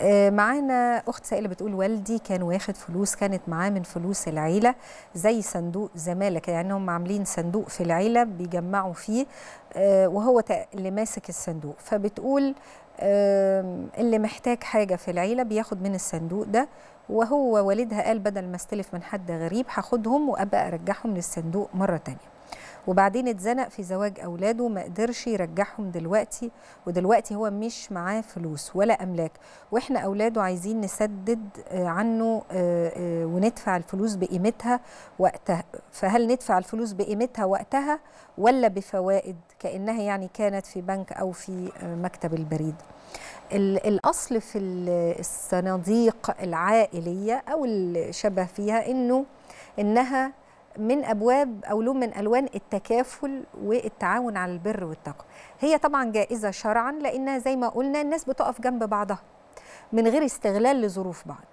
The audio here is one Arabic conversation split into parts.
آه، معانا اخت سائله بتقول والدي كان واخد فلوس كانت معاه من فلوس العيله زي صندوق زمالك يعني هم عاملين صندوق في العيله بيجمعوا فيه آه، وهو اللي ماسك الصندوق فبتقول اللي محتاج حاجه في العيله بياخد من الصندوق ده وهو والدها قال بدل ما استلف من حد غريب هاخدهم وابقى ارجعهم للصندوق مره تانيه وبعدين اتزنق في زواج اولاده ما قدرش يرجعهم دلوقتي ودلوقتي هو مش معاه فلوس ولا املاك واحنا اولاده عايزين نسدد آه، عنه آه، آه، وندفع الفلوس بقيمتها وقتها فهل ندفع الفلوس بقيمتها وقتها ولا بفوائد كانها يعني كانت في بنك او في مكتب البريد الاصل في الصناديق العائليه او الشبه فيها انه انها من ابواب او لون من الوان التكافل والتعاون على البر والتقوى هي طبعا جائزه شرعا لانها زي ما قلنا الناس بتقف جنب بعضها من غير استغلال لظروف بعض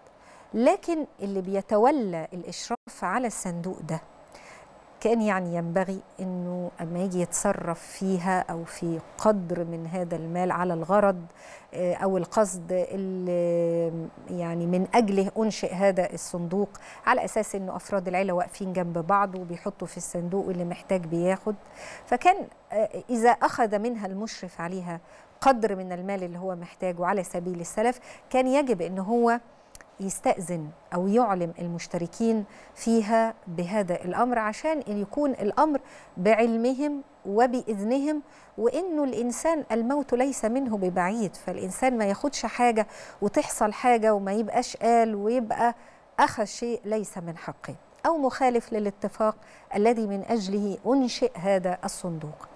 لكن اللي بيتولى الاشراف على الصندوق ده كان يعني ينبغي أنه أما يجي يتصرف فيها أو في قدر من هذا المال على الغرض آه، أو القصد اللي آه، يعني من أجله أنشئ هذا الصندوق على أساس أنه أفراد العيلة واقفين جنب بعض وبيحطوا في الصندوق اللي محتاج بياخد فكان آه، إذا أخذ منها المشرف عليها قدر من المال اللي هو محتاجه على سبيل السلف كان يجب أن هو يستأذن أو يعلم المشتركين فيها بهذا الأمر عشان أن يكون الأمر بعلمهم وبإذنهم وإنه الإنسان الموت ليس منه ببعيد فالإنسان ما ياخدش حاجة وتحصل حاجة وما يبقاش قال ويبقى أخذ شيء ليس من حقه أو مخالف للاتفاق الذي من أجله أنشئ هذا الصندوق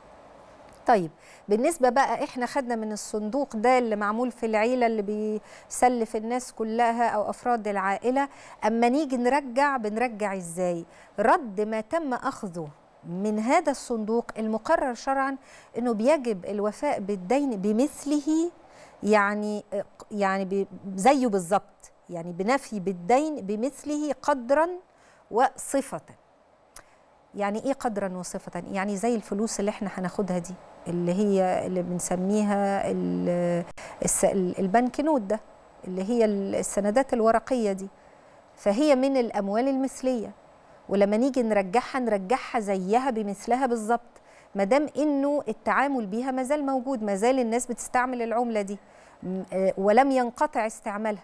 طيب بالنسبة بقى احنا خدنا من الصندوق ده اللي معمول في العيلة اللي بيسلف الناس كلها او افراد العائلة اما نيجي نرجع بنرجع ازاي رد ما تم اخذه من هذا الصندوق المقرر شرعا انه بيجب الوفاء بالدين بمثله يعني يعني زيه بالظبط يعني بنفي بالدين بمثله قدرا وصفه يعني ايه قدرا وصفه يعني زي الفلوس اللي احنا هناخدها دي اللي هي اللي بنسميها البنك نوت ده اللي هي السندات الورقية دي فهي من الأموال المثلية ولما نيجي نرجعها نرجعها زيها بمثلها بالظبط ما دام انه التعامل بيها ما زال موجود ما زال الناس بتستعمل العمله دي آه، ولم ينقطع استعمالها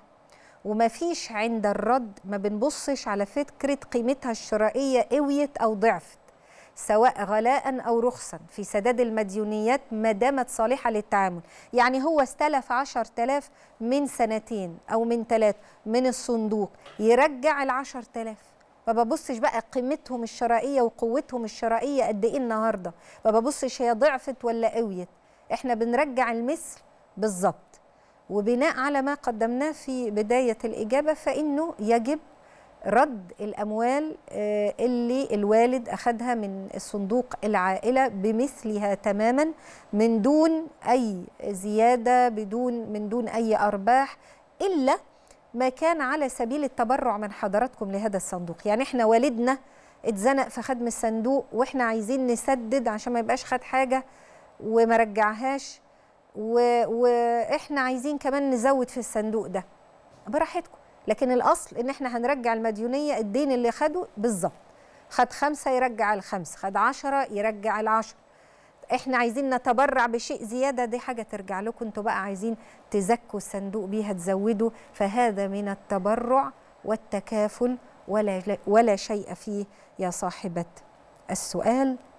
وما فيش عند الرد ما بنبصش على فكره قيمتها الشرائيه قويت او ضعفت سواء غلاء أو رخصا في سداد المديونيات ما دامت صالحة للتعامل يعني هو استلف 10000 من سنتين أو من ثلاث من الصندوق يرجع ال 10000 ما ببصش بقى قيمتهم الشرائية وقوتهم الشرائية قد إيه النهاردة ما ببصش هي ضعفت ولا قويت إحنا بنرجع المثل بالظبط وبناء على ما قدمناه في بداية الإجابة فإنه يجب رد الأموال آه، اللي الوالد أخذها من الصندوق العائلة بمثلها تماما من دون أي زيادة بدون من دون أي أرباح إلا ما كان على سبيل التبرع من حضراتكم لهذا الصندوق يعني احنا والدنا اتزنق في خدم الصندوق واحنا عايزين نسدد عشان ما يبقاش خد حاجة وما رجعهاش واحنا عايزين كمان نزود في الصندوق ده براحتكم لكن الاصل ان احنا هنرجع المديونيه الدين اللي خده بالظبط خد خمسة يرجع الخمسة خد عشرة يرجع العشر احنا عايزين نتبرع بشيء زيادة دي حاجة ترجع لكم انتوا بقى عايزين تزكوا الصندوق بيها تزودوا فهذا من التبرع والتكافل ولا, ولا شيء فيه يا صاحبة السؤال